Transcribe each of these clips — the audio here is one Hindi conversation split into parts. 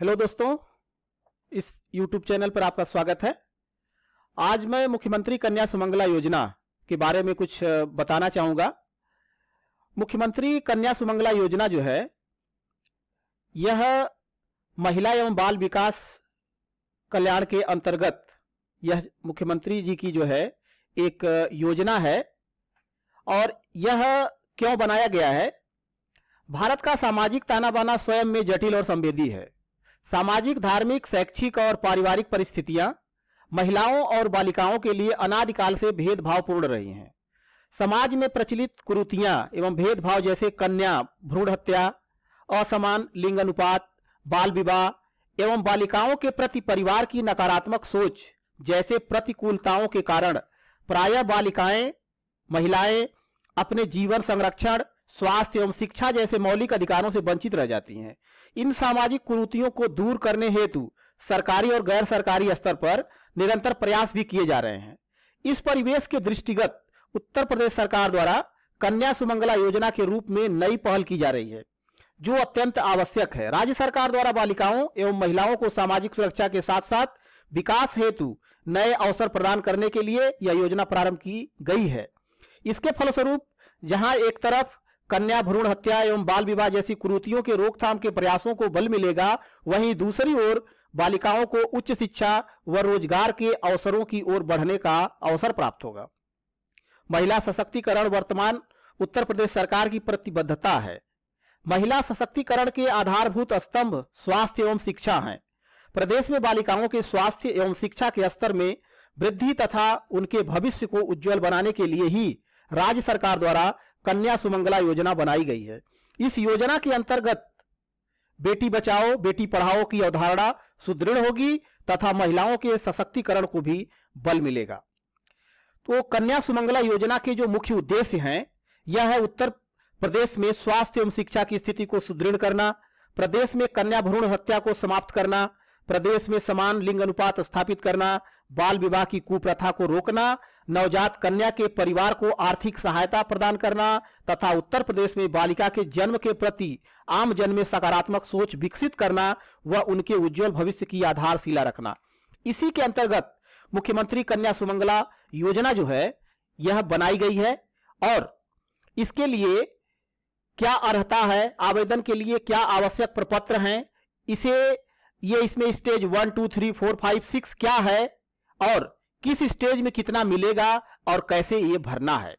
हेलो दोस्तों इस यूट्यूब चैनल पर आपका स्वागत है आज मैं मुख्यमंत्री कन्या सुमंगला योजना के बारे में कुछ बताना चाहूंगा मुख्यमंत्री कन्या सुमंगला योजना जो है यह महिला एवं बाल विकास कल्याण के अंतर्गत यह मुख्यमंत्री जी की जो है एक योजना है और यह क्यों बनाया गया है भारत का सामाजिक ताना बाना स्वयं में जटिल और संवेदी है सामाजिक धार्मिक शैक्षिक और पारिवारिक परिस्थितियां महिलाओं और बालिकाओं के लिए अनादिकाल से भेदभावपूर्ण रही हैं समाज में प्रचलित कुरुतियां एवं भेदभाव जैसे कन्या भ्रूण हत्या असमान लिंग अनुपात बाल विवाह एवं बालिकाओं के प्रति परिवार की नकारात्मक सोच जैसे प्रतिकूलताओं के कारण प्राय बालिकाएं महिलाएं अपने जीवन संरक्षण स्वास्थ्य एवं शिक्षा जैसे मौलिक अधिकारों से वंचित रह जाती हैं इन सामाजिक कुरूतियों को दूर करने हेतु सरकारी और गैर सरकारी स्तर पर निरंतर प्रयास भी किए जा रहे हैं इस परिवेश के दृष्टिगत उत्तर प्रदेश सरकार द्वारा कन्या सुमंगला योजना के रूप में नई पहल की जा रही है जो अत्यंत आवश्यक है राज्य सरकार द्वारा बालिकाओं एवं महिलाओं को सामाजिक सुरक्षा के साथ साथ विकास हेतु नए अवसर प्रदान करने के लिए यह योजना प्रारंभ की गई है इसके फलस्वरूप जहां एक तरफ कन्या भ्रूण हत्या एवं बाल विवाह जैसी कुरूतियों के रोकथाम के प्रयासों को बल मिलेगा वहीं दूसरी ओर बालिकाओं को उच्च शिक्षा व रोजगार के अवसरों की ओर बढ़ने का अवसर प्राप्त होगा महिला सशक्तिकरण वर्तमान उत्तर प्रदेश सरकार की प्रतिबद्धता है महिला सशक्तिकरण के आधारभूत स्तंभ स्वास्थ्य एवं शिक्षा हैं। प्रदेश में बालिकाओं के स्वास्थ्य एवं शिक्षा के स्तर में वृद्धि तथा उनके भविष्य को उज्जवल बनाने के लिए ही राज्य सरकार द्वारा कन्या सुमंगला योजना बनाई गई है इस योजना के अंतर्गत बेटी बचाओ बेटी पढ़ाओ की अवधारणा सुदृढ़ होगी तथा महिलाओं के सशक्तिकरण को भी बल मिलेगा तो कन्या सुमंगला योजना के जो मुख्य उद्देश्य हैं यह है उत्तर प्रदेश में स्वास्थ्य एवं शिक्षा की स्थिति को सुदृढ़ करना प्रदेश में कन्या भ्रूण हत्या को समाप्त करना प्रदेश में समान लिंग अनुपात स्थापित करना बाल विवाह की कुप्रथा को रोकना नवजात कन्या के परिवार को आर्थिक सहायता प्रदान करना तथा उत्तर प्रदेश में बालिका के जन्म के प्रति आम जन में सकारात्मक सोच विकसित करना व उनके उज्जवल भविष्य की आधारशिला रखना इसी के अंतर्गत मुख्यमंत्री कन्या सुमंगला योजना जो है यह बनाई गई है और इसके लिए क्या अर्ता है आवेदन के लिए क्या आवश्यक प्रपत्र हैं इसे ये इसमें stage one two three four five six क्या है और किस स्टेज में कितना मिलेगा और कैसे ये भरना है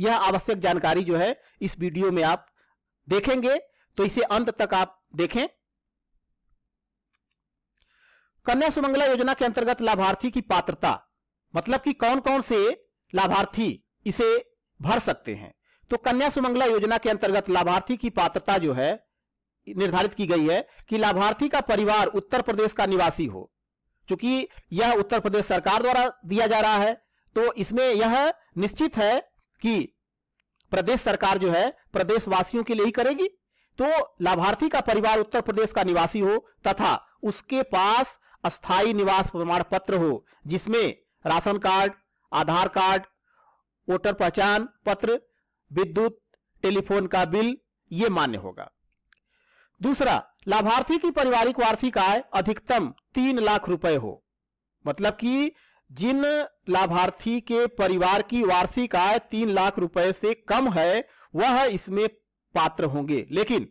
यह आवश्यक जानकारी जो है इस वीडियो में आप देखेंगे तो इसे अंत तक आप देखें कन्या सुमंगला योजना के अंतर्गत लाभार्थी की पात्रता मतलब कि कौन कौन से लाभार्थी इसे भर सकते हैं तो कन्या सुमंगला योजना के अंतर्गत लाभार्थी की पात्रता जो है निर्धारित की गई है कि लाभार्थी का परिवार उत्तर प्रदेश का निवासी हो चूंकि यह उत्तर प्रदेश सरकार द्वारा दिया जा रहा है तो इसमें यह निश्चित है कि प्रदेश सरकार जो है प्रदेशवासियों के लिए ही करेगी तो लाभार्थी का परिवार उत्तर प्रदेश का निवासी हो तथा उसके पास अस्थाई निवास प्रमाण पत्र हो जिसमें ration card Aadhaar card voter पहचान पत्र विद्युत टेलीफोन का बिल ये मान्य होगा दूसरा लाभार्थी की पारिवारिक वार्षिक आय अधिकतम तीन लाख रुपए हो मतलब कि जिन लाभार्थी के परिवार की वार्षिक आय तीन लाख रुपए से कम है वह इसमें पात्र होंगे लेकिन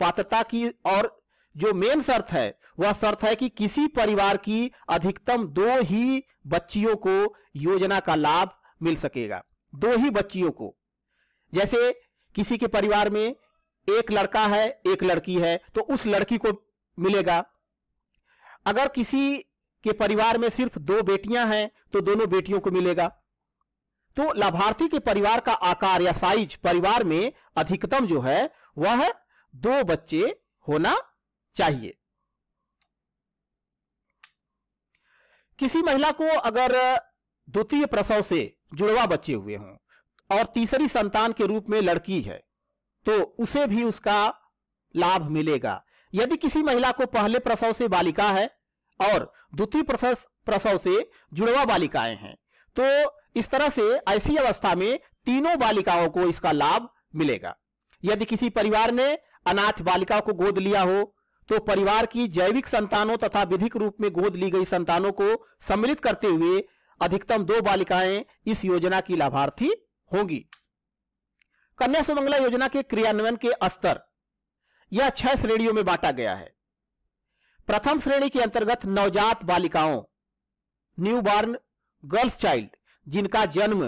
पात्रता की और जो मेन शर्त है वह शर्त है कि किसी परिवार की अधिकतम दो ही बच्चियों को योजना का लाभ मिल सकेगा दो ही बच्चियों को जैसे किसी के परिवार में एक लड़का है एक लड़की है तो उस लड़की को मिलेगा अगर किसी के परिवार में सिर्फ दो बेटियां हैं तो दोनों बेटियों को मिलेगा तो लाभार्थी के परिवार का आकार या साइज परिवार में अधिकतम जो है वह दो बच्चे होना चाहिए किसी महिला को अगर द्वितीय प्रसव से जुड़वा बच्चे हुए हों और तीसरी संतान के रूप में लड़की है तो उसे भी उसका लाभ मिलेगा यदि किसी महिला को पहले प्रसव से बालिका है और द्वितीय प्रसव से जुड़वा बालिकाएं हैं तो इस तरह से ऐसी अवस्था में तीनों बालिकाओं को इसका लाभ मिलेगा यदि किसी परिवार ने अनाथ बालिका को गोद लिया हो तो परिवार की जैविक संतानों तथा विधिक रूप में गोद ली गई संतानों को सम्मिलित करते हुए अधिकतम दो बालिकाएं इस योजना की लाभार्थी होंगी कन्या सुमंगला योजना के क्रियान्वयन के स्तर यह छह श्रेणियों में बांटा गया है प्रथम श्रेणी के अंतर्गत नवजात बालिकाओं न्यू बॉर्न गर्ल्स चाइल्ड जिनका जन्म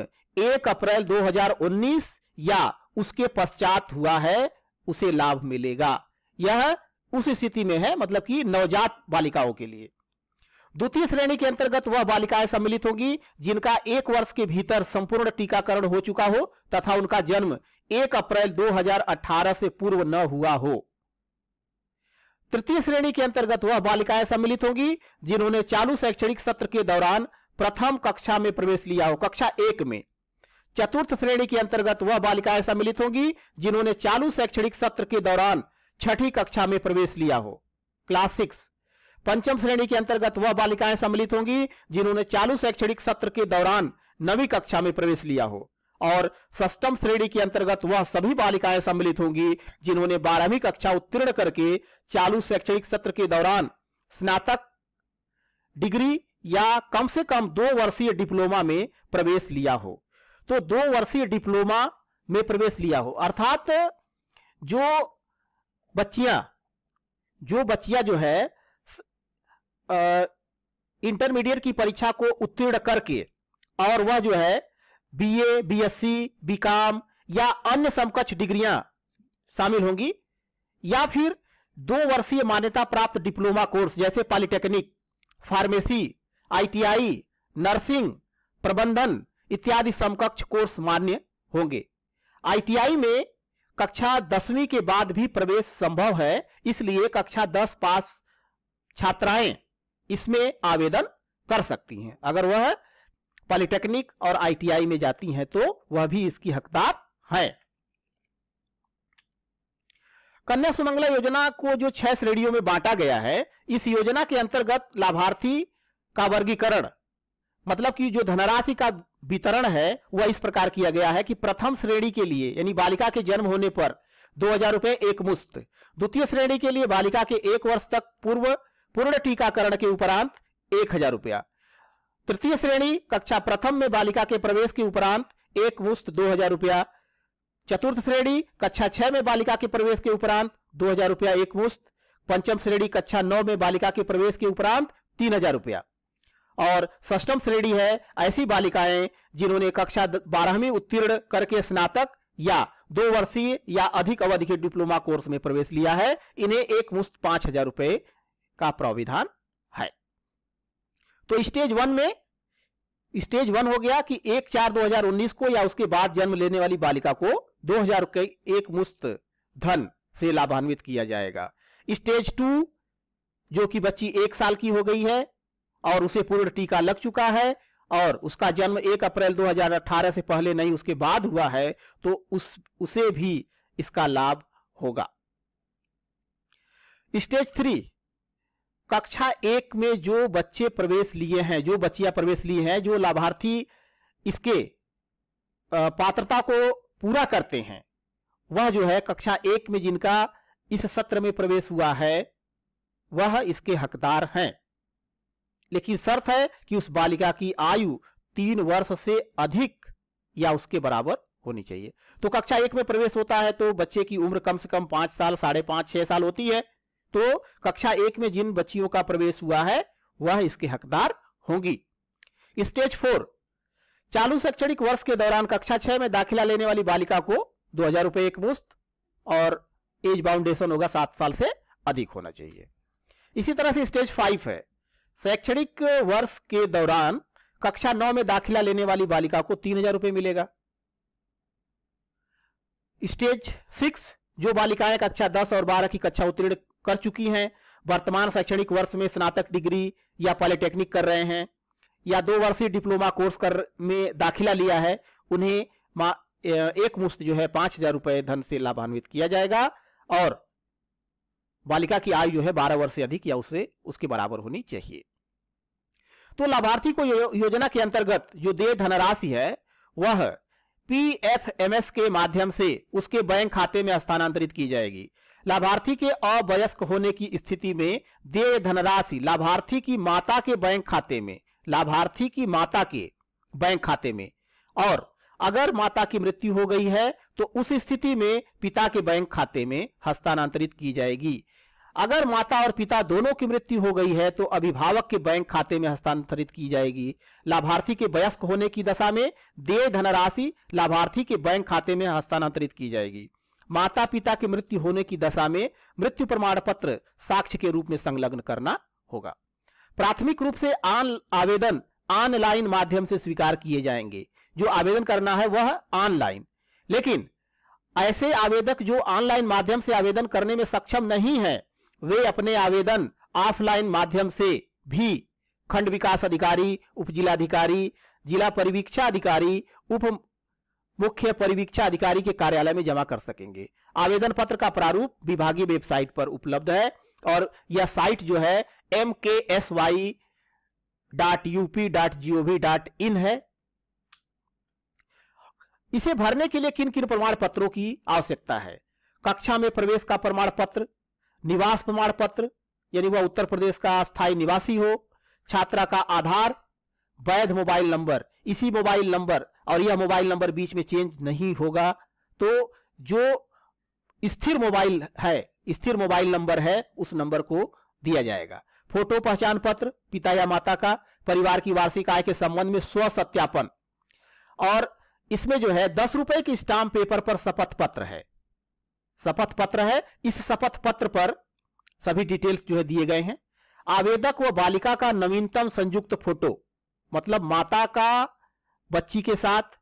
1 अप्रैल 2019 या उसके पश्चात हुआ है उसे लाभ मिलेगा यह उस स्थिति में है मतलब कि नवजात बालिकाओं के लिए द्वितीय श्रेणी के अंतर्गत वह बालिकाएं सम्मिलित होंगी जिनका एक वर्ष के भीतर संपूर्ण टीकाकरण हो चुका हो तथा उनका जन्म 1 अप्रैल 2018 से पूर्व न हुआ हो तृतीय श्रेणी के अंतर्गत वह बालिकाएं सम्मिलित होंगी जिन्होंने चालू शैक्षणिक सत्र के दौरान प्रथम कक्षा में प्रवेश लिया हो कक्षा एक में चतुर्थ श्रेणी के अंतर्गत वह बालिकाएं सम्मिलित होंगी जिन्होंने चालू शैक्षणिक सत्र के दौरान छठी कक्षा में प्रवेश लिया हो क्लास सिक्स पंचम श्रेणी के अंतर्गत वह बालिकाएं सम्मिलित होंगी जिन्होंने चालू शैक्षणिक सत्र के दौरान नवी कक्षा में प्रवेश लिया हो और सस्टम श्रेणी के अंतर्गत वह सभी बालिकाएं सम्मिलित होंगी जिन्होंने बारहवीं कक्षा उत्तीर्ण करके चालू शैक्षणिक सत्र के दौरान स्नातक डिग्री या कम से कम दो वर्षीय डिप्लोमा में प्रवेश लिया हो तो दो वर्षीय डिप्लोमा में प्रवेश लिया हो अर्थात जो बच्चियां जो बच्चियां जो है इंटरमीडिएट की परीक्षा को उत्तीर्ण करके और वह जो है बीए, बीएससी, बीकॉम या अन्य समकक्ष डिग्रियां शामिल होंगी या फिर दो वर्षीय मान्यता प्राप्त डिप्लोमा कोर्स जैसे पॉलिटेक्निक फार्मेसी आईटीआई, नर्सिंग प्रबंधन इत्यादि समकक्ष कोर्स मान्य होंगे आईटीआई में कक्षा दसवीं के बाद भी प्रवेश संभव है इसलिए कक्षा दस पास छात्राएं इसमें आवेदन कर सकती हैं अगर वह पॉलिटेक्निक और आईटीआई में जाती हैं तो वह भी इसकी हकदार है कन्या सुमंगला योजना को जो छह श्रेणियों में बांटा गया है इस योजना के अंतर्गत लाभार्थी का वर्गीकरण मतलब कि जो धनराशि का वितरण है वह इस प्रकार किया गया है कि प्रथम श्रेणी के लिए यानी बालिका के जन्म होने पर दो हजार रुपए एक मुस्त द्वितीय श्रेणी के लिए बालिका के एक वर्ष तक पूर्व पूर्ण टीकाकरण के उपरांत एक हजार रुपया तृतीय श्रेणी कक्षा प्रथम में बालिका के प्रवेश के उपरांत एक मुश्त दो हजार रुपया चतुर्थ श्रेणी कक्षा छह में बालिका के प्रवेश के उपरांत दो हजार रुपया एक मुश्त पंचम श्रेणी कक्षा नौ में बालिका के प्रवेश के उपरांत तीन हजार रुपया और सष्टम श्रेणी है ऐसी बालिकाएं जिन्होंने कक्षा बारहवीं उत्तीर्ण करके स्नातक या दो वर्षीय या अधिक अवधि के डिप्लोमा कोर्स में प्रवेश लिया है इन्हें एक मुश्त पांच हजार रुपए का प्राविधान तो स्टेज वन में स्टेज वन हो गया कि एक चार 2019 को या उसके बाद जन्म लेने वाली बालिका को दो हजार के एक मुस्त धन से लाभान्वित किया जाएगा स्टेज टू जो कि बच्ची एक साल की हो गई है और उसे पूर्ण टीका लग चुका है और उसका जन्म एक अप्रैल 2018 से पहले नहीं उसके बाद हुआ है तो उस उसे भी इसका लाभ होगा स्टेज थ्री कक्षा एक में जो बच्चे प्रवेश लिए हैं जो बच्चियां प्रवेश लिए हैं जो लाभार्थी इसके पात्रता को पूरा करते हैं वह जो है कक्षा एक में जिनका इस सत्र में प्रवेश हुआ है वह इसके हकदार हैं लेकिन शर्त है कि उस बालिका की आयु तीन वर्ष से अधिक या उसके बराबर होनी चाहिए तो कक्षा एक में प्रवेश होता है तो बच्चे की उम्र कम से कम पांच साल साढ़े पांच छह साल होती है तो कक्षा एक में जिन बच्चियों का प्रवेश हुआ है वह इसके हकदार होंगी स्टेज फोर चालू शैक्षणिक वर्ष के दौरान कक्षा छह में दाखिला लेने वाली बालिका को दो हजार रुपए एक मुफ्त और एज बाउंडेशन होगा सात साल से अधिक होना चाहिए इसी तरह से स्टेज फाइव है शैक्षणिक वर्ष के दौरान कक्षा नौ में दाखिला लेने वाली बालिका को तीन हजार रुपये मिलेगा स्टेज सिक्स जो बालिकाएं कक्षा दस और बारह की कक्षा उत्तीर्ण कर चुकी हैं वर्तमान शैक्षणिक वर्ष में स्नातक डिग्री या पॉलिटेक्निक कर रहे हैं या दो वर्षीय डिप्लोमा कोर्स कर में दाखिला लिया है उन्हें एक मुश्त जो है पांच हजार रुपए धन से लाभान्वित किया जाएगा और बालिका की आयु जो है बारह वर्ष से अधिक या उससे उसके बराबर होनी चाहिए तो लाभार्थी को यो, योजना के अंतर्गत जो देय धनराशि है वह पीएफएमएस के माध्यम से उसके बैंक खाते में स्थानांतरित की जाएगी लाभार्थी के अवयस्क होने की स्थिति में देय धनराशि लाभार्थी की माता के बैंक खाते में लाभार्थी की माता के बैंक खाते में और अगर माता की मृत्यु हो गई है तो उस स्थिति में पिता के बैंक खाते में हस्तांतरित की जाएगी अगर माता और पिता दोनों की मृत्यु हो गई है तो अभिभावक के बैंक खाते में हस्तांतरित की जाएगी लाभार्थी के वयस्क होने की दशा में देय धनराशि लाभार्थी के बैंक खाते में हस्तांतरित की जाएगी माता पिता की मृत्यु होने की दशा में मृत्यु प्रमाण पत्र साक्ष्य के रूप में संलग्न करना होगा प्राथमिक रूप से आन आवेदन ऑनलाइन माध्यम से स्वीकार किए जाएंगे जो आवेदन करना है वह ऑनलाइन लेकिन ऐसे आवेदक जो ऑनलाइन माध्यम से आवेदन करने में सक्षम नहीं है वे अपने आवेदन ऑफलाइन माध्यम से भी खंड विकास अधिकारी उप जिलाधिकारी जिला परिवीक्षा अधिकारी उप मुख्य परिवीक्षा अधिकारी के कार्यालय में जमा कर सकेंगे आवेदन पत्र का प्रारूप विभागीय वेबसाइट पर उपलब्ध है और यह साइट जो है M K S Y dot UP dot GOV dot in है इसे भरने के लिए किन किन प्रमाण पत्रों की आवश्यकता है कक्षा में प्रवेश का प्रमाण पत्र निवास प्रमाण पत्र यानी वह उत्तर प्रदेश का स्थायी निवासी हो छात्रा का आधार वैध मोबाइल नंबर इसी मोबाइल नंबर और यह मोबाइल नंबर बीच में चेंज नहीं होगा तो जो स्थिर मोबाइल है स्थिर मोबाइल नंबर है उस नंबर को दिया जाएगा फोटो पहचान पत्र पिता या माता का परिवार की वार्षिक आय के संबंध में स्व सत्यापन और इसमें जो है दस रुपए की स्टाम्प पेपर पर शपथ पत्र है शपथ पत्र है इस शपथ पत्र पर सभी डिटेल्स जो है दिए गए हैं आवेदक व बालिका का नवीनतम संयुक्त फोटो मतलब माता का बच्ची के साथ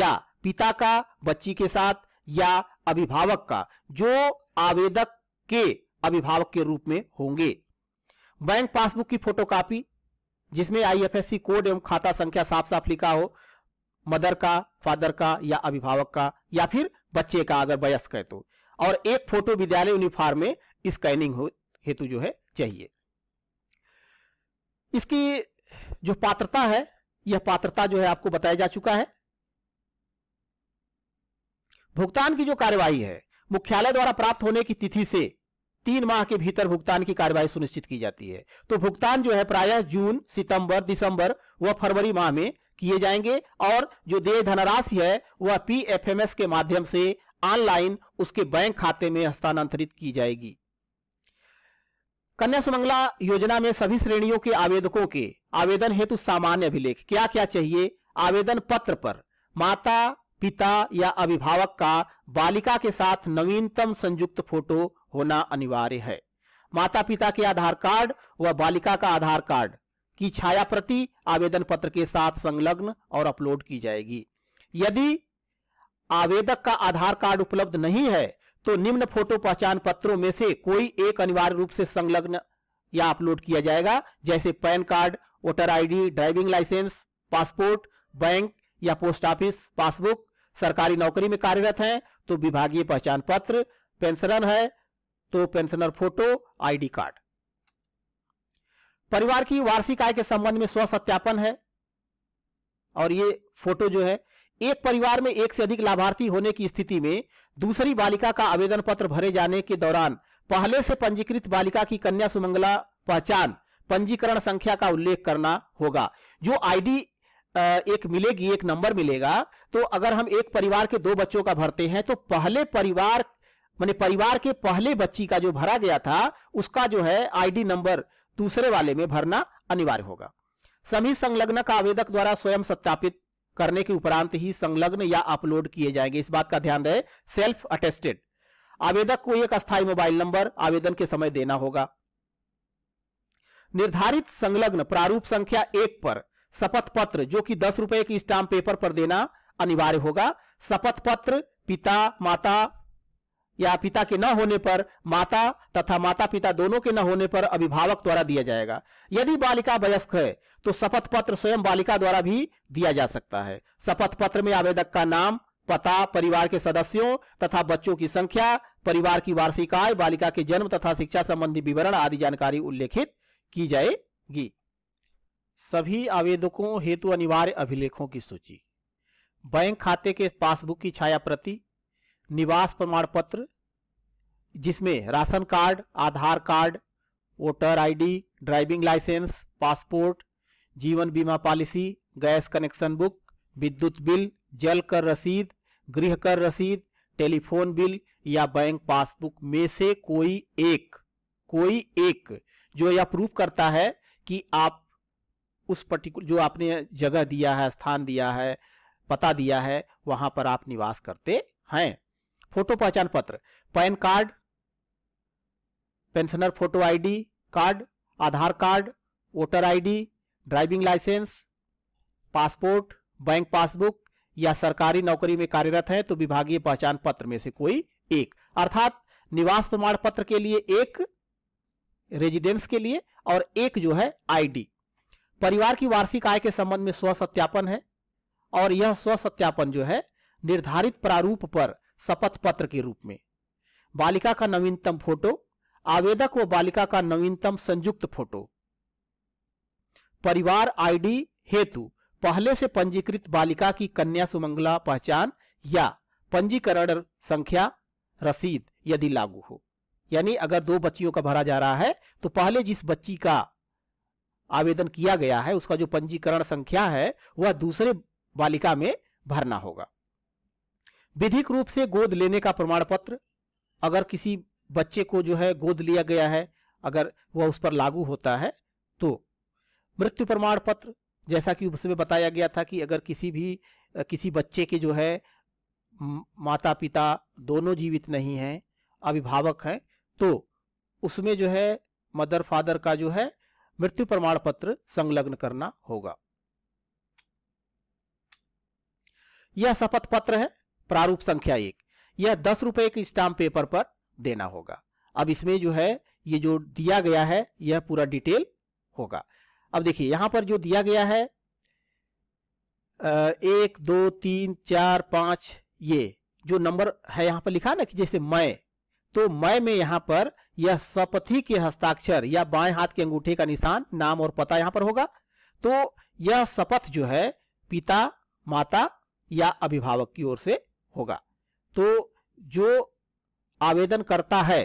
या पिता का बच्ची के साथ या अभिभावक का जो आवेदक के अभिभावक के रूप में होंगे बैंक पासबुक की फोटोकॉपी जिसमें आईएफएससी कोड एवं खाता संख्या साफ साफ लिखा हो मदर का फादर का या अभिभावक का या फिर बच्चे का अगर वयस्क है तो और एक फोटो विद्यालय यूनिफॉर्म में स्कैनिंग हेतु जो है चाहिए इसकी जो पात्रता है यह पात्रता जो है आपको बताया जा चुका है भुगतान की जो कार्यवाही है मुख्यालय द्वारा प्राप्त होने की तिथि से तीन माह के भीतर भुगतान की कार्यवाही सुनिश्चित की जाती है तो भुगतान जो है प्रायः जून सितंबर दिसंबर व फरवरी माह में किए जाएंगे और जो देय धनराशि है वह पीएफएमएस के माध्यम से ऑनलाइन उसके बैंक खाते में हस्तांतरित की जाएगी कन्या सुमंगला योजना में सभी श्रेणियों के आवेदकों के आवेदन हेतु सामान्य अभिलेख क्या क्या चाहिए आवेदन पत्र पर माता पिता या अभिभावक का बालिका के साथ नवीनतम संयुक्त फोटो होना अनिवार्य है माता पिता के आधार कार्ड व बालिका का आधार कार्ड की छाया प्रति आवेदन पत्र के साथ संलग्न और अपलोड की जाएगी यदि आवेदक का आधार कार्ड उपलब्ध नहीं है तो निम्न फोटो पहचान पत्रों में से कोई एक अनिवार्य रूप से संलग्न या अपलोड किया जाएगा जैसे PAN card voter ID, driving licence passport bank या पोस्ट ऑफिस पासबुक सरकारी नौकरी में कार्यरत हैं तो विभागीय पहचान पत्र पेंशनर है तो पेंशनर फोटो आईडी कार्ड परिवार की वार्षिक आय के संबंध में स्व सत्यापन है और ये फोटो जो है एक परिवार में एक से अधिक लाभार्थी होने की स्थिति में दूसरी बालिका का आवेदन पत्र भरे जाने के दौरान पहले से पंजीकृत बालिका की कन्या सुमंगला पहचान पंजीकरण संख्या का उल्लेख करना होगा जो आईडी एक मिलेगी एक नंबर मिलेगा तो अगर हम एक परिवार के दो बच्चों का भरते हैं तो पहले परिवार माने परिवार के पहले बच्ची का जो भरा गया था उसका जो है आईडी नंबर दूसरे वाले में भरना अनिवार्य होगा सभी संलग्न का आवेदक द्वारा स्वयं सत्यापित करने के उपरांत ही संलग्न या अपलोड किए जाएंगे इस बात का ध्यान रहे सेल्फ अटेस्टेड आवेदक को एक अस्थायी मोबाइल नंबर आवेदन के समय देना होगा निर्धारित संलग्न प्रारूप संख्या एक पर शपथ पत्र जो कि दस रुपए की स्टाम्प पेपर पर देना अनिवार्य होगा शपथ पत्र पिता माता या पिता के न होने पर माता तथा माता पिता दोनों के न होने पर अभिभावक द्वारा दिया जाएगा यदि बालिका वयस्क है तो शपथ पत्र स्वयं बालिका द्वारा भी दिया जा सकता है शपथ पत्र में आवेदक का नाम पता परिवार के सदस्यों तथा बच्चों की संख्या परिवार की वार्षिक आय बालिका के जन्म तथा शिक्षा संबंधी विवरण आदि जानकारी उल्लेखित की जाएगी सभी आवेदकों हेतु अनिवार्य अभिलेखों की सूची बैंक खाते के पासबुक की छाया प्रति निवास प्रमाण पत्र जिसमें ration card Aadhaar card voter ID, driving licence passport जीवन बीमा पॉलिसी गैस कनेक्शन बुक विद्युत बिल जल कर रसीद गृह कर रसीद टेलीफोन बिल या बैंक पासबुक में से कोई एक कोई एक जो यह प्रूफ करता है कि आप उस पर्टिकुलर जो आपने जगह दिया है स्थान दिया है पता दिया है वहां पर आप निवास करते हैं फोटो पहचान पत्र PAN card pensioner photo ID card Aadhaar card voter ID driving licence passport bank passbook या सरकारी नौकरी में कार्यरत है तो विभागीय पहचान पत्र में से कोई एक अर्थात निवास प्रमाण पत्र के लिए एक रेजिडेंस के लिए और एक जो है आईडी परिवार की वार्षिक आय के संबंध में स्व सत्यापन है और यह स्व सत्यापन जो है निर्धारित प्रारूप पर शपथ पत्र के रूप में बालिका का नवीनतम फोटो आवेदक व बालिका का नवीनतम संयुक्त फोटो परिवार आईडी हेतु पहले से पंजीकृत बालिका की कन्या सुमंगला पहचान या पंजीकरण संख्या रसीद यदि लागू हो यानी अगर दो बच्चियों का भरा जा रहा है तो पहले जिस बच्ची का आवेदन किया गया है उसका जो पंजीकरण संख्या है वह दूसरे बालिका में भरना होगा विधिक रूप से गोद लेने का प्रमाण पत्र अगर किसी बच्चे को जो है गोद लिया गया है अगर वह उस पर लागू होता है तो मृत्यु प्रमाण पत्र जैसा कि उसमें बताया गया था कि अगर किसी भी किसी बच्चे के जो है माता पिता दोनों जीवित नहीं हैं अभिभावक हैं तो उसमें जो है मदर फादर का जो है मृत्यु प्रमाण पत्र संलग्न करना होगा यह शपथ पत्र है प्रारूप संख्या एक यह दस रुपए के स्टाम्प पेपर पर देना होगा अब इसमें जो है ये जो दिया गया है यह पूरा डिटेल होगा अब देखिए यहां पर जो दिया गया है एक दो तीन चार पांच ये जो नंबर है यहां पर लिखा ना कि जैसे मैं तो मैं में यहां पर यह सपथी के हस्ताक्षर या बाएं हाथ के अंगूठे का निशान नाम और पता यहां पर होगा तो यह शपथ जो है पिता माता या अभिभावक की ओर से होगा तो जो आवेदन करता है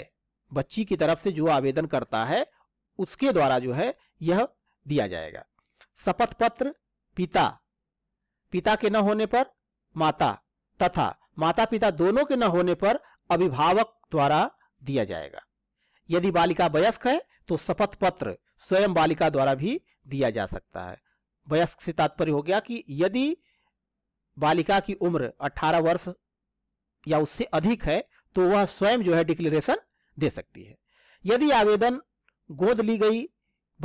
बच्ची की तरफ से जो आवेदन करता है उसके द्वारा जो है यह दिया जाएगा शपथ पत्र पिता पिता के न होने पर माता तथा माता पिता दोनों के न होने पर अभिभावक द्वारा दिया जाएगा यदि बालिका वयस्क है तो शपथ पत्र स्वयं बालिका द्वारा भी दिया जा सकता है वयस्क से तात्पर्य हो गया कि यदि बालिका की उम्र 18 वर्ष या उससे अधिक है तो वह स्वयं जो है डिक्लेरेशन दे सकती है यदि आवेदन गोद ली गई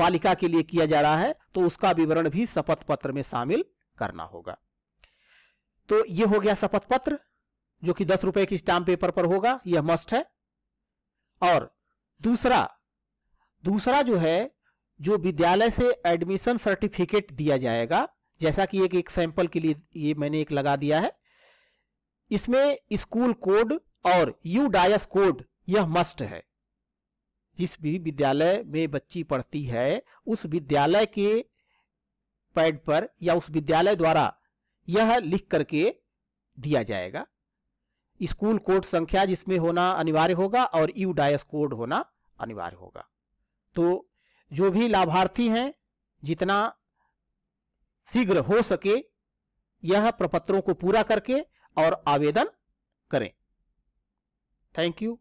बालिका के लिए किया जा रहा है तो उसका विवरण भी शपथ पत्र में शामिल करना होगा तो यह हो गया शपथ पत्र जो कि दस रुपए की स्टाम्प पेपर पर होगा यह मस्ट है और दूसरा दूसरा जो है जो विद्यालय से एडमिशन सर्टिफिकेट दिया जाएगा जैसा कि एक एक सैंपल के लिए ये मैंने एक लगा दिया है इसमें स्कूल कोड और यू डायस कोड यह मस्ट है जिस भी विद्यालय में बच्ची पढ़ती है उस विद्यालय के पैड पर या उस विद्यालय द्वारा यह लिख करके दिया जाएगा स्कूल कोड संख्या जिसमें होना अनिवार्य होगा और यू डायस कोड होना अनिवार्य होगा तो जो भी लाभार्थी हैं जितना शीघ्र हो सके यह प्रपत्रों को पूरा करके और आवेदन करें थैंक यू